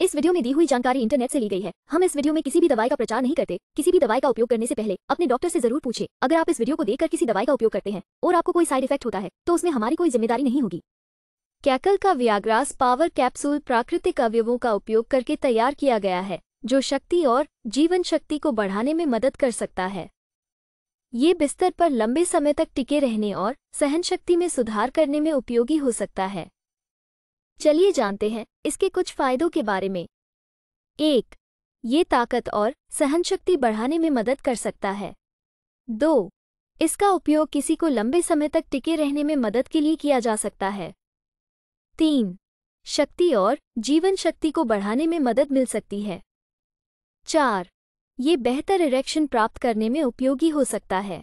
इस वीडियो में दी हुई जानकारी इंटरनेट से ली गई है हम इस वीडियो में किसी भी दवाई का प्रचार नहीं करते किसी भी दवाई का उपयोग करने से पहले अपने डॉक्टर से जरूर पूछे अगर आप इस वीडियो को देखकर किसी दवाई का उपयोग करते हैं और आपको कोई साइड इफेक्ट होता है तो उसमें हमारी कोई जिम्मेदारी नहीं होगी कैकल का व्याग्रास पावर कैप्सूल प्राकृतिक अवयवों का उपयोग करके तैयार किया गया है जो शक्ति और जीवन शक्ति को बढ़ाने में मदद कर सकता है ये बिस्तर पर लंबे समय तक टिके रहने और सहन शक्ति में सुधार करने में उपयोगी हो सकता है चलिए जानते हैं इसके कुछ फायदों के बारे में एक ये ताकत और सहनशक्ति बढ़ाने में मदद कर सकता है दो इसका उपयोग किसी को लंबे समय तक टिके रहने में मदद के लिए किया जा सकता है तीन शक्ति और जीवन शक्ति को बढ़ाने में मदद मिल सकती है चार ये बेहतर इरेक्शन प्राप्त करने में उपयोगी हो सकता है